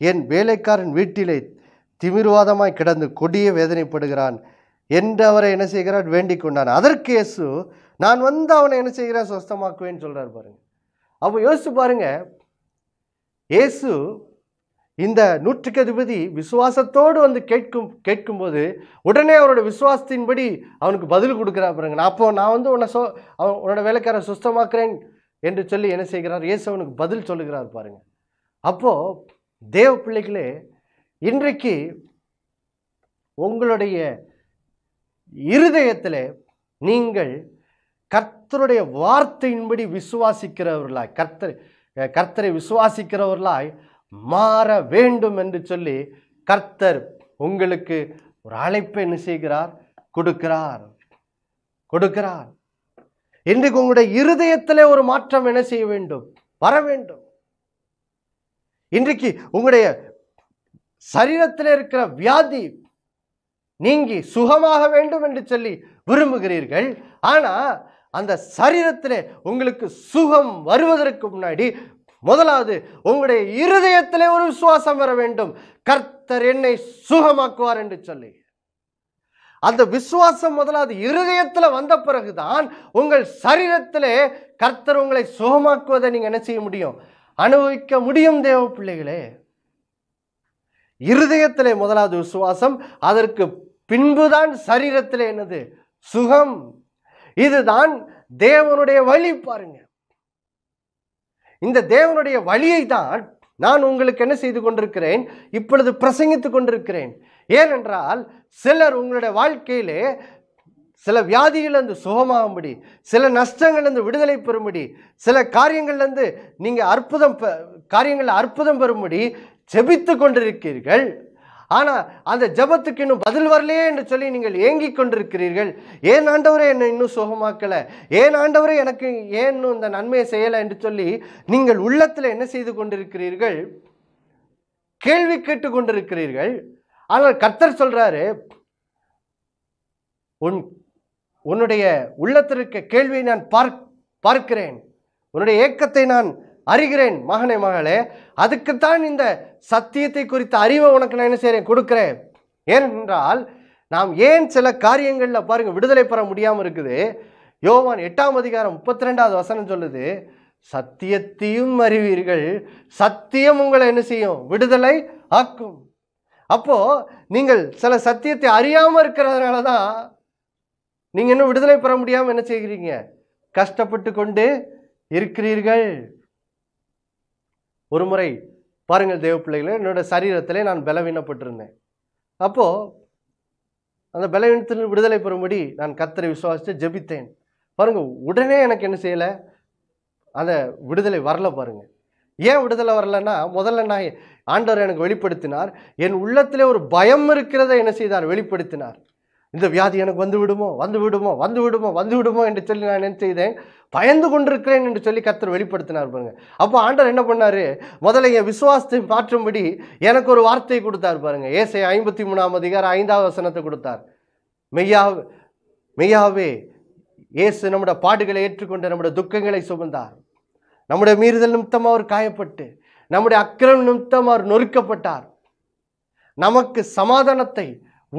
என் வேலைக்காரன் வீட்டிலே திமிர்வாதமாய் கிடந்து கொடிய வேதனைப்படுகிறான் என்று அவரை என்ன செய்கிறார் வேண்டிக் கொண்டான் அதற்கு இயேசு நான் வந்து அவனை என்ன செய்கிறேன் சொஸ்தமாக்குவேன்னு சொல்கிறார் பாருங்கள் அப்போ யோசித்து பாருங்கள் இயேசு இந்த நூற்றுக்கு அதிபதி விசுவாசத்தோடு வந்து கேட்கும் கேட்கும்போது உடனே அவரோட விசுவாசத்தின்படி அவனுக்கு பதில் கொடுக்குறா பாருங்க நான் அப்போ நான் வந்து உன்னை சோ அவன் உன்னோட வேலைக்காரன் சுஸ்தமாக்குறேன் என்று சொல்லி என்ன செய்கிறார் இயேசு அவனுக்கு பதில் சொல்லுகிறார் பாருங்க அப்போது தேவ பிள்ளைகளே இன்றைக்கு உங்களுடைய இருதயத்தில் நீங்கள் கர்த்தருடைய வார்த்தையின்படி விசுவாசிக்கிறவர்களாய் கர்த்தர் கர்த்தரை விசுவாசிக்கிறவர்களாய் மாற வேண்டும் என்று சொல்லி கர்த்தர் உங்களுக்கு ஒரு அழைப்பை என்ன செய்கிறார் கொடுக்கிறார் கொடுக்கிறார் இன்றைக்கு உங்களுடைய இருதயத்தில் ஒரு மாற்றம் என்ன செய்ய வேண்டும் வர வேண்டும் இன்றைக்கு உங்களுடைய சரீரத்தில் இருக்கிற வியாதி நீங்கி சுகமாக வேண்டும் என்று சொல்லி விரும்புகிறீர்கள் ஆனால் அந்த சரீரத்தில் உங்களுக்கு சுகம் வருவதற்கு முன்னாடி முதலாவது உங்களுடைய இருதயத்திலே ஒரு விசுவாசம் வர வேண்டும் கர்த்தர் என்னை சுகமாக்குவார் என்று சொல்லி அந்த விசுவாசம் முதலாவது இருதயத்தில் வந்த பிறகுதான் உங்கள் சரீரத்திலே கர்த்தர் உங்களை சுகமாக்குவதை நீங்கள் என்ன செய்ய முடியும் அனுபவிக்க முடியும் தேவ பிள்ளைகளே இருதயத்திலே முதலாவது விசுவாசம் அதற்கு பின்புதான் சரீரத்திலே என்னது சுகம் இதுதான் தேவனுடைய வழி பாருங்கள் இந்த தேவனுடைய வழியை தான் நான் உங்களுக்கு என்ன செய்து கொண்டிருக்கிறேன் இப்பொழுது பிரசங்கித்து கொண்டிருக்கிறேன் ஏனென்றால் சிலர் உங்களுடைய வாழ்க்கையிலே சில வந்து சுகமாகும்படி சில நஷ்டங்கள்லேருந்து விடுதலை பெறும்படி சில காரியங்கள்லேருந்து நீங்கள் அற்புதம் காரியங்களில் அற்புதம் பெறும்படி செபித்து கொண்டிருக்கிறீர்கள் ஆனால் அந்த ஜபத்துக்கு இன்னும் பதில் வரலையே என்று சொல்லி நீங்கள் ஏங்கி கொண்டிருக்கிறீர்கள் ஏன் ஆண்டவரே என்னை இன்னும் சுகமாக்கலை ஏன் ஆண்டவரே எனக்கு ஏன் இந்த நன்மையை செய்யலை என்று சொல்லி நீங்கள் உள்ளத்தில் என்ன செய்து கொண்டிருக்கிறீர்கள் கேள்வி கேட்டு கொண்டிருக்கிறீர்கள் ஆனால் கர்த்தர் சொல்கிறாரு உன் உன்னுடைய உள்ளத்தில் இருக்க கேள்வியை நான் பார்க் பார்க்கிறேன் உன்னுடைய ஏக்கத்தை நான் அறிகிறேன் மகனே மகளே அதுக்குத்தான் இந்த சத்தியத்தை குறித்த அறிவை உனக்கு நான் என்ன செய்கிறேன் கொடுக்குறேன் ஏனென்றால் நாம் ஏன் சில காரியங்களில் பாருங்கள் விடுதலை பெற முடியாமல் இருக்குது யோவான் எட்டாம் அதிகாரம் முப்பத்தி ரெண்டாவது வசனம் சொல்லுது சத்தியத்தையும் அறிவீர்கள் சத்தியம் உங்களை என்ன செய்யும் விடுதலை ஆக்கும் அப்போது நீங்கள் சில சத்தியத்தை அறியாமல் இருக்கிறதுனால தான் நீங்கள் இன்னும் விடுதலை பெற முடியாமல் என்ன செய்கிறீங்க கஷ்டப்பட்டு கொண்டு இருக்கிறீர்கள் ஒரு முறை பாருங்கள் தேவ பிள்ளைகளே என்னோடய சரீரத்திலே நான் பலவீனப்பட்டிருந்தேன் அப்போது அந்த பலவீனத்தில் விடுதலை பெறும்படி நான் கத்தரை விசுவாசித்து ஜெபித்தேன் பாருங்கள் உடனே எனக்கு என்ன செய்யலை அந்த விடுதலை வரல பாருங்கள் ஏன் விடுதலை வரலன்னா முதல்ல நான் ஆண்டவர் எனக்கு வெளிப்படுத்தினார் என் உள்ளத்திலே ஒரு பயம் இருக்கிறத என்ன செய்தார் வெளிப்படுத்தினார் இந்த வியாதி எனக்கு வந்து விடுமோ வந்து விடுமோ வந்து விடுமோ வந்து விடுமோ என்று சொல்லி நான் என்ன செய்தேன் பயந்து கொண்டிருக்கிறேன் என்று சொல்லி கத்தர் வெளிப்படுத்தினார் பாருங்கள் அப்போ ஆண்டர் என்ன பண்ணார் முதல்ல என் விசுவாசத்தை மாற்றும்படி எனக்கு ஒரு வார்த்தை கொடுத்தார் பாருங்க ஏசை ஐம்பத்தி மூணாம் அதிகாரம் ஐந்தாவது வசனத்தை கொடுத்தார் மெய்யா மெய்யாவே இயேசு நம்முடைய பாடுகளை ஏற்றுக்கொண்டு நம்முடைய துக்கங்களை சுமந்தார் நம்முடைய மீறுதல் நிமித்தம் அவர் காயப்பட்டு நம்முடைய அக்கிரம் நிமித்தம் அவர் நொறுக்கப்பட்டார் நமக்கு சமாதானத்தை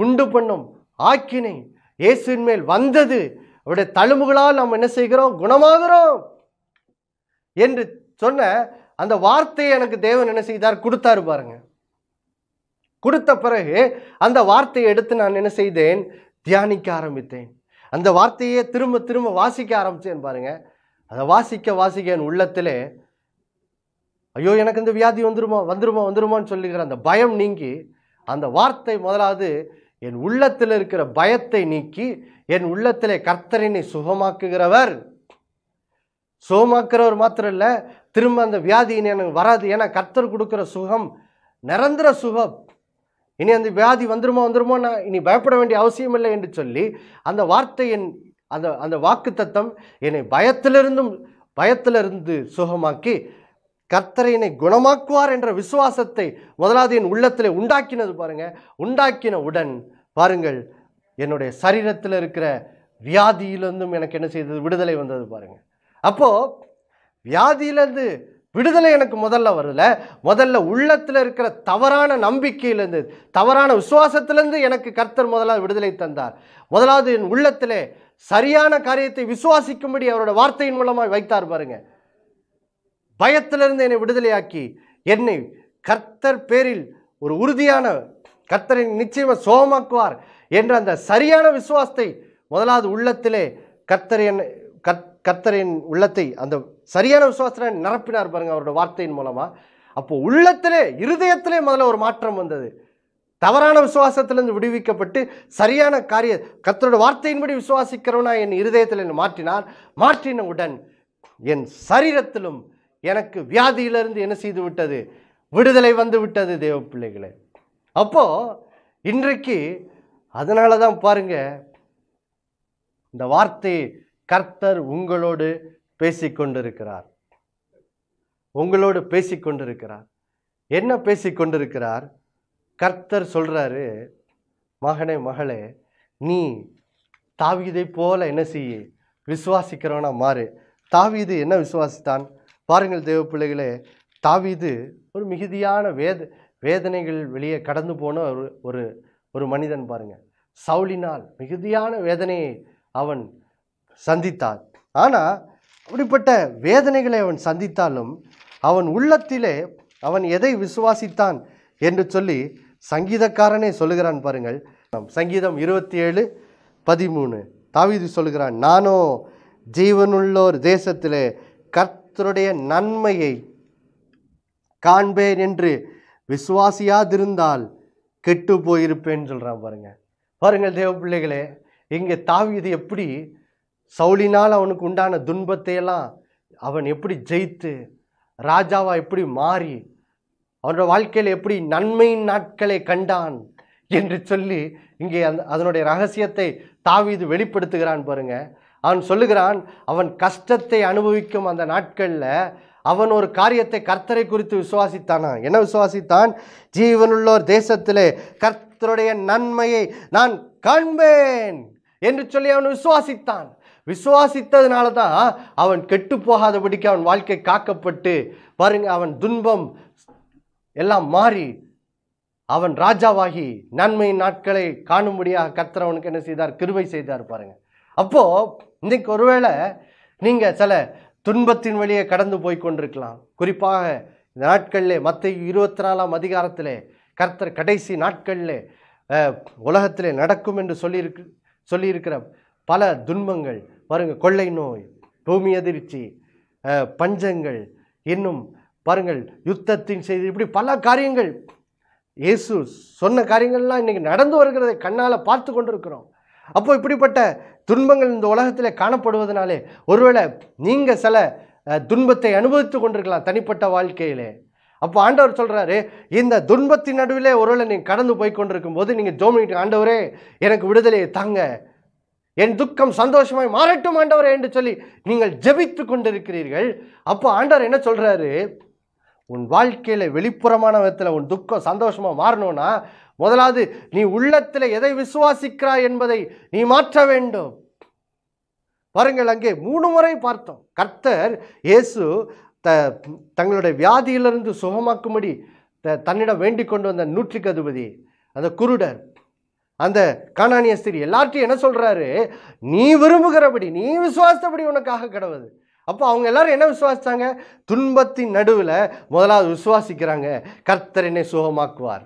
உண்டு பண்ணும் ஆக்கினை இயேசுவின் மேல் வந்தது அவருடைய தழும்புகளால் நாம் என்ன செய்கிறோம் குணமாகிறோம் என்று சொன்ன அந்த வார்த்தையை எனக்கு தேவன் என்ன செய்தார் கொடுத்தாரு பாருங்க கொடுத்த பிறகு அந்த வார்த்தையை எடுத்து நான் என்ன செய்தேன் தியானிக்க ஆரம்பித்தேன் அந்த வார்த்தையே திரும்ப திரும்ப வாசிக்க ஆரம்பித்தேன் பாருங்க அதை வாசிக்க வாசிக்க என் உள்ளத்திலே ஐயோ எனக்கு இந்த வியாதி வந்துருமா வந்துருமா வந்துருமான்னு சொல்லுகிற அந்த பயம் நீங்கி அந்த வார்த்தை முதலாவது என் உள்ளத்தில் இருக்கிற பயத்தை நீக்கி என் உள்ளத்திலே கர்த்தரினை சுகமாக்குகிறவர் சுகமாக்குறவர் மாத்திரம் இல்லை திரும்ப அந்த வியாதி இனி எனக்கு வராது ஏன்னா கர்த்தர் கொடுக்குற சுகம் நிரந்தர சுகம் இனி அந்த வியாதி வந்துருமோ வந்துருமோ நான் இனி பயப்பட வேண்டிய அவசியம் இல்லை என்று சொல்லி அந்த வார்த்தை என் அந்த அந்த வாக்கு தத்தம் என்னை பயத்திலிருந்தும் பயத்திலிருந்து சுகமாக்கி கர்த்தரையினை குணமாக்குவார் என்ற விசுவாசத்தை முதலாவது என் உள்ளத்தில் உண்டாக்கினது பாருங்கள் உண்டாக்கின உடன் பாருங்கள் என்னுடைய சரீரத்தில் இருக்கிற வியாதியிலிருந்தும் எனக்கு என்ன செய்தது விடுதலை வந்தது பாருங்க அப்போது வியாதியிலேருந்து விடுதலை எனக்கு முதல்ல வரல முதல்ல உள்ளத்தில் இருக்கிற தவறான நம்பிக்கையிலேருந்து தவறான விசுவாசத்திலேருந்து எனக்கு கர்த்தர் முதலாவது விடுதலை தந்தார் முதலாவது என் உள்ளத்திலே சரியான காரியத்தை விசுவாசிக்கும்படி அவரோட வார்த்தையின் மூலமாக வைத்தார் பாருங்கள் பயத்திலிருந்து என்னை விடுதலையாக்கி என்னை கர்த்தர் பேரில் ஒரு உறுதியான கர்த்தரை நிச்சயமாக சோகமாக்குவார் என்ற அந்த சரியான விசுவாசத்தை முதலாவது உள்ளத்திலே கர்த்தர் என்னை கத் கர்த்தரின் உள்ளத்தை அந்த சரியான விசுவாசத்தில் நிரப்பினார் பாருங்கள் அவரோட வார்த்தையின் மூலமாக அப்போது உள்ளத்திலே இருதயத்திலே முதல்ல ஒரு மாற்றம் வந்தது தவறான விசுவாசத்திலிருந்து விடுவிக்கப்பட்டு சரியான காரிய கத்தரோட வார்த்தையின்படி விசுவாசிக்கிறவனா என் இருதயத்தில் மாற்றினார் மாற்றினவுடன் என் சரீரத்திலும் எனக்கு வியாதியிலிருந்து என்ன செய்து விட்டது விடுதலை வந்து விட்டது தேவ பிள்ளைகளே அப்போது இன்றைக்கு அதனால தான் பாருங்க இந்த வார்த்தை கர்த்தர் உங்களோடு பேசிக்கொண்டிருக்கிறார் உங்களோடு பேசிக்கொண்டிருக்கிறார் என்ன பேசிக்கொண்டிருக்கிறார் கர்த்தர் சொல்கிறாரு மகனே மகளே நீ தாவிதை போல என்ன செய்ய விசுவாசிக்கிறவனா மாறு தாவிது என்ன விசுவாசித்தான் பாருங்கள் தேவ பிள்ளைகளே தாவிது ஒரு மிகுதியான வேத வேதனைகள் வெளியே கடந்து போன ஒரு ஒரு ஒரு மனிதன் பாருங்கள் சவுளினால் மிகுதியான வேதனையை அவன் சந்தித்தான் ஆனால் அப்படிப்பட்ட வேதனைகளை அவன் சந்தித்தாலும் அவன் உள்ளத்திலே அவன் எதை விசுவாசித்தான் என்று சொல்லி சங்கீதக்காரனே சொல்லுகிறான் பாருங்கள் சங்கீதம் இருபத்தி ஏழு பதிமூணு தாவிது சொல்லுகிறான் நானோ ஜீவனுள்ளோர் தேசத்திலே கர்த்தருடைய நன்மையை காண்பேன் என்று விசுவாசியாதிருந்தால் கெட்டு போயிருப்பேன்னு சொல்கிறான் பாருங்கள் பாருங்கள் தேவ பிள்ளைகளே இங்கே தாவியது எப்படி சவுளினால் அவனுக்கு உண்டான துன்பத்தை எல்லாம் அவன் எப்படி ஜெயித்து ராஜாவாக எப்படி மாறி அவனோட வாழ்க்கையில் எப்படி நன்மையின் நாட்களை கண்டான் என்று சொல்லி இங்கே அந்த அதனுடைய ரகசியத்தை தாவிது வெளிப்படுத்துகிறான் பாருங்கள் அவன் சொல்லுகிறான் அவன் கஷ்டத்தை அனுபவிக்கும் அந்த நாட்களில் அவன் ஒரு காரியத்தை கர்த்தரை குறித்து விசுவாசித்தானா என்ன விசுவாசித்தான் ஜீவனுள்ளோர் தேசத்திலே கர்த்தருடைய நன்மையை நான் காண்பேன் என்று சொல்லி அவன் விசுவாசித்தான் விசுவாசித்ததுனால தான் அவன் கெட்டு போகாதபடிக்கு அவன் வாழ்க்கை காக்கப்பட்டு பாருங்க அவன் துன்பம் எல்லாம் மாறி அவன் ராஜாவாகி நன்மையின் நாட்களை காணும்படியாக கர்த்தர் அவனுக்கு என்ன செய்தார் கிருவை செய்தார் பாருங்க அப்போது இன்றைக்கு ஒருவேளை நீங்கள் சில துன்பத்தின் வழியே கடந்து போய் கொண்டிருக்கலாம் குறிப்பாக இந்த நாட்களில் மற்ற இருபத்தி நாலாம் அதிகாரத்தில் கர்த்தர் கடைசி நாட்களில் உலகத்தில் நடக்கும் என்று சொல்லியிருக்கு சொல்லியிருக்கிற பல துன்பங்கள் பாருங்கள் கொள்ளை நோய் பூமி அதிர்ச்சி பஞ்சங்கள் இன்னும் பாருங்கள் யுத்தத்தின் செய்தி இப்படி பல காரியங்கள் இயேசு சொன்ன காரியங்கள்லாம் இன்றைக்கி நடந்து வருகிறதை கண்ணால் பார்த்து கொண்டிருக்கிறோம் அப்போ இப்படிப்பட்ட துன்பங்கள் இந்த உலகத்தில் காணப்படுவதனாலே ஒருவேளை நீங்கள் சில துன்பத்தை அனுபவித்து கொண்டிருக்கலாம் தனிப்பட்ட வாழ்க்கையிலே அப்போ ஆண்டவர் சொல்கிறாரு இந்த துன்பத்தின் நடுவில் ஒருவேளை நீங்கள் கடந்து போய் கொண்டிருக்கும் போது நீங்கள் ஜோமிட்டு ஆண்டவரே எனக்கு விடுதலையை தாங்க என் துக்கம் சந்தோஷமாய் மாறட்டும் ஆண்டவரே என்று சொல்லி நீங்கள் ஜபித்து கொண்டிருக்கிறீர்கள் அப்போ ஆண்டவர் என்ன சொல்கிறாரு உன் வாழ்க்கையில் வெளிப்புறமான விதத்தில் உன் துக்கம் சந்தோஷமாக மாறணும்னா முதலாவது நீ உள்ளத்தில் எதை விசுவாசிக்கிறாய் என்பதை நீ மாற்ற வேண்டும் பாருங்கள் அங்கே மூணு முறை பார்த்தோம் கர்த்தர் இயேசு த தங்களுடைய வியாதியிலிருந்து சுகமாக்கும்படி த தன்னிடம் வேண்டிக் கொண்டு வந்த நூற்றுக்கு அதிபதி அந்த குருடர் அந்த காணானிய ஸ்திரி எல்லார்ட்டையும் என்ன சொல்கிறாரு நீ விரும்புகிறபடி நீ விசுவாசித்தபடி உனக்காக கிடவுது அப்போ அவங்க எல்லாரும் என்ன விசுவாசித்தாங்க துன்பத்தின் நடுவில் முதலாவது விசுவாசிக்கிறாங்க கர்த்தர் என்னை சுகமாக்குவார்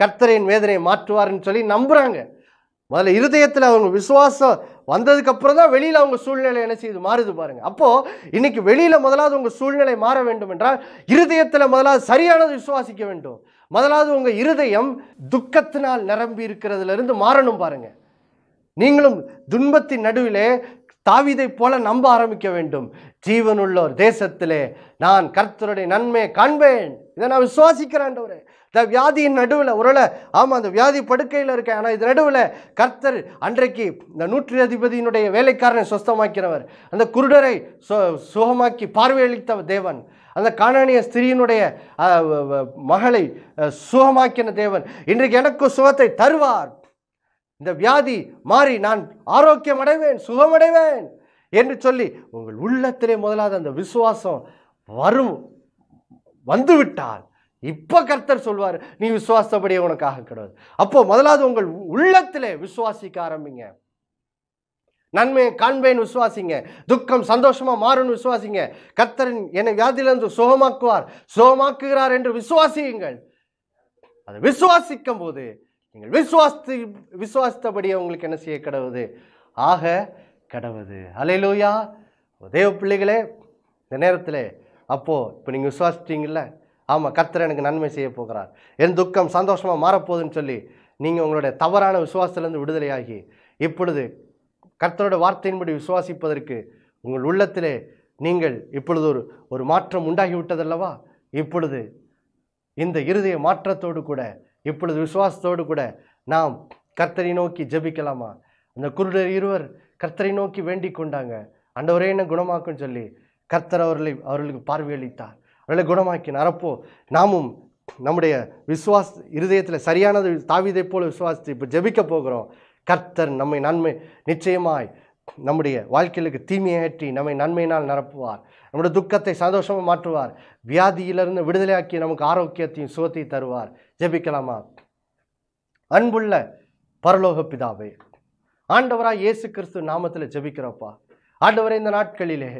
கர்த்தரையின் வேதனை மாற்றுவார்னு சொல்லி நம்புகிறாங்க முதல்ல இருதயத்தில் அவங்க விசுவாசம் வந்ததுக்கப்புறம் தான் வெளியில் அவங்க சூழ்நிலை என்ன செய்யுது மாறுது பாருங்கள் அப்போது இன்றைக்கி வெளியில் முதலாவது உங்கள் சூழ்நிலை மாற வேண்டும் என்றால் இருதயத்தில் முதலாவது சரியானது விசுவாசிக்க வேண்டும் முதலாவது உங்கள் இருதயம் துக்கத்தினால் நிரம்பி இருக்கிறதுலேருந்து மாறணும் பாருங்கள் நீங்களும் துன்பத்தின் நடுவிலே தாவிதை போல நம்ப ஆரம்பிக்க வேண்டும் ஜீவனுள்ளோர் தேசத்திலே நான் கர்த்தருடைய நன்மையை காண்பேன் இதை நான் விசுவாசிக்கிறேன் இந்த வியாதியின் நடுவில் ஒருவேளை ஆமாம் அந்த வியாதி படுக்கையில் இருக்கேன் ஆனால் இது நடுவில் கர்த்தர் அன்றைக்கு இந்த நூற்றி அதிபதியினுடைய வேலைக்காரனை சுஸ்தமாக்கிறவர் அந்த குருடரை சு சுகமாக்கி பார்வையளித்த தேவன் அந்த காணனிய ஸ்திரியினுடைய மகளை சுகமாக்கின தேவன் இன்றைக்கு எனக்கு சுகத்தை தருவார் இந்த வியாதி மாறி நான் ஆரோக்கியம் அடைவேன் சுகமடைவேன் என்று சொல்லி உங்கள் உள்ளத்திலே முதலாவது அந்த விசுவாசம் வரும் வந்துவிட்டால் இப்போ கர்த்தர் சொல்வார் நீ விசுவாசப்படியே உனக்காக கிடையாது அப்போ முதலாவது உங்கள் உள்ளத்தில் விசுவாசிக்க ஆரம்பிங்க நன்மையை காண்பேன்னு விசுவாசிங்க துக்கம் சந்தோஷமாக மாறும்னு விசுவாசிங்க கர்த்தரின் என்னை வியாதியிலிருந்து சுகமாக்குவார் சுகமாக்குகிறார் என்று விசுவாசியுங்கள் அதை விசுவாசிக்கும் போது நீங்கள் விசுவாசி விசுவாசித்தபடியே உங்களுக்கு என்ன செய்ய கிடவுது ஆக கிடவுது அலையிலூயா தேவ பிள்ளைகளே இந்த நேரத்தில் அப்போது இப்போ நீங்கள் விசுவாசிட்டீங்கள ஆமாம் கர்த்தர் எனக்கு நன்மை செய்ய போகிறார் என் துக்கம் சந்தோஷமாக மாறப்போகுதுன்னு சொல்லி நீங்கள் உங்களுடைய தவறான விசுவாசத்திலேருந்து விடுதலையாகி இப்பொழுது கர்த்தரோட வார்த்தையின்படி விசுவாசிப்பதற்கு உங்கள் உள்ளத்திலே நீங்கள் இப்பொழுது ஒரு ஒரு மாற்றம் உண்டாகி விட்டதல்லவா இப்பொழுது இந்த இருதய மாற்றத்தோடு கூட இப்பொழுது விசுவாசத்தோடு கூட நாம் கர்த்தரை நோக்கி ஜபிக்கலாமா அந்த குருடர் இருவர் கர்த்தரை நோக்கி வேண்டிக் கொண்டாங்க அண்டவரே என்ன குணமாக்குன்னு சொல்லி கர்த்தர் அவர்களை அவர்களுக்கு பார்வையளித்தார் அவர்களை குணமாக்கினார் அப்போ நாமும் நம்முடைய விசுவாஸ் இருதயத்தில் சரியானது தாவிதை போல விசுவாசத்தை இப்போ ஜெபிக்க போகிறோம் கர்த்தர் நம்மை நன்மை நிச்சயமாய் நம்முடைய வாழ்க்கையிலுக்கு தீமையாற்றி நம்மை நன்மையினால் நிரப்புவார் நம்முடைய துக்கத்தை சந்தோஷமாக மாற்றுவார் வியாதியிலிருந்து விடுதலையாக்கி நமக்கு ஆரோக்கியத்தையும் சுகத்தையும் தருவார் ஜெபிக்கலாமா அன்புள்ள பரலோக பிதாவே ஆண்டவராக இயேசு கிறிஸ்து நாமத்தில் ஜெபிக்கிறோப்பா ஆண்டவரே இந்த நாட்களிலே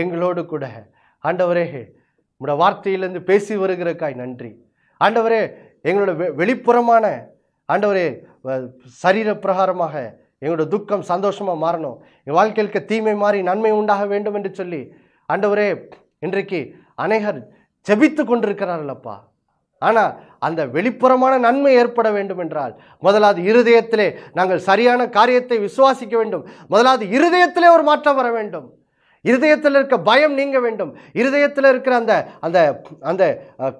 எங்களோடு கூட ஆண்டவரே உங்களோட வார்த்தையிலேருந்து பேசி வருகிறக்காய் நன்றி ஆண்டவரே எங்களோட வெ வெளிப்புறமான ஆண்டவரே சரீரப்பிரகாரமாக பிரகாரமாக எங்களோட துக்கம் சந்தோஷமாக மாறணும் என் வாழ்க்கையிலுக்கு தீமை மாறி நன்மை உண்டாக வேண்டும் என்று சொல்லி ஆண்டவரே இன்றைக்கு அநேகர் செபித்து கொண்டிருக்கிறார்களப்பா ஆனால் அந்த வெளிப்புறமான நன்மை ஏற்பட வேண்டும் என்றால் முதலாவது இருதயத்திலே நாங்கள் சரியான காரியத்தை விசுவாசிக்க வேண்டும் முதலாவது இருதயத்திலே ஒரு மாற்றம் வர வேண்டும் இருதயத்தில் இருக்க பயம் நீங்க வேண்டும் இருதயத்தில் இருக்கிற அந்த அந்த அந்த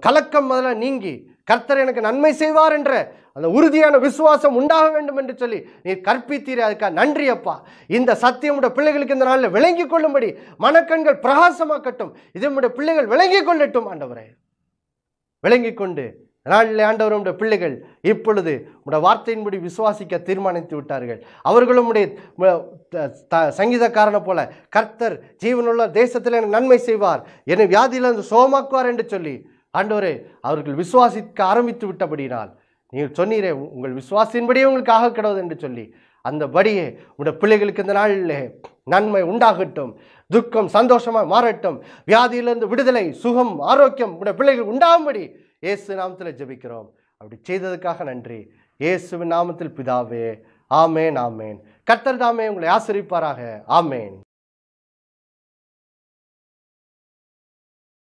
கலக்கம் முதல்ல நீங்கி கர்த்தர் எனக்கு நன்மை செய்வார் என்ற அந்த உறுதியான விசுவாசம் உண்டாக வேண்டும் என்று சொல்லி நீ கற்பித்தீர் அதுக்காக நன்றி அப்பா இந்த சத்தியமுடைய பிள்ளைகளுக்கு இந்த நாளில் விளங்கி கொள்ளும்படி மனக்கண்கள் பிரகாசமாக்கட்டும் இதனுடைய பிள்ளைகள் விளங்கி கொள்ளட்டும் ஆண்டவரே விளங்கி கொண்டு நாளில் ஆண்டவர் உடைய பிள்ளைகள் இப்பொழுது உடைய வார்த்தையின்படி விசுவாசிக்க தீர்மானித்து விட்டார்கள் அவர்களும் உடைய சங்கீதக்காரனை போல கர்த்தர் ஜீவனுள்ள தேசத்தில் எனக்கு நன்மை செய்வார் என்னை வியாதியிலிருந்து சோமாக்குவார் என்று சொல்லி ஆண்டவரே அவர்கள் விசுவாசிக்க ஆரம்பித்து விட்டபடினால் நீங்கள் சொன்னீரே உங்கள் விசுவாசின்படியே உங்களுக்கு ஆக கிடவது என்று சொல்லி அந்த படியே உடைய பிள்ளைகளுக்கு இந்த நாளில் நன்மை உண்டாகட்டும் துக்கம் சந்தோஷமாக மாறட்டும் வியாதியிலிருந்து விடுதலை சுகம் ஆரோக்கியம் உடைய பிள்ளைகள் உண்டாகும்படி இயேசு நாமத்தில் ஜெபிக்கிறோம் அப்படி செய்ததுக்காக நன்றி இயேசுவின் நாமத்தில் பிதாவே ஆமேன் ஆமேன் கத்தர் தாமே உங்களை ஆசிரிப்பாராக ஆமேன்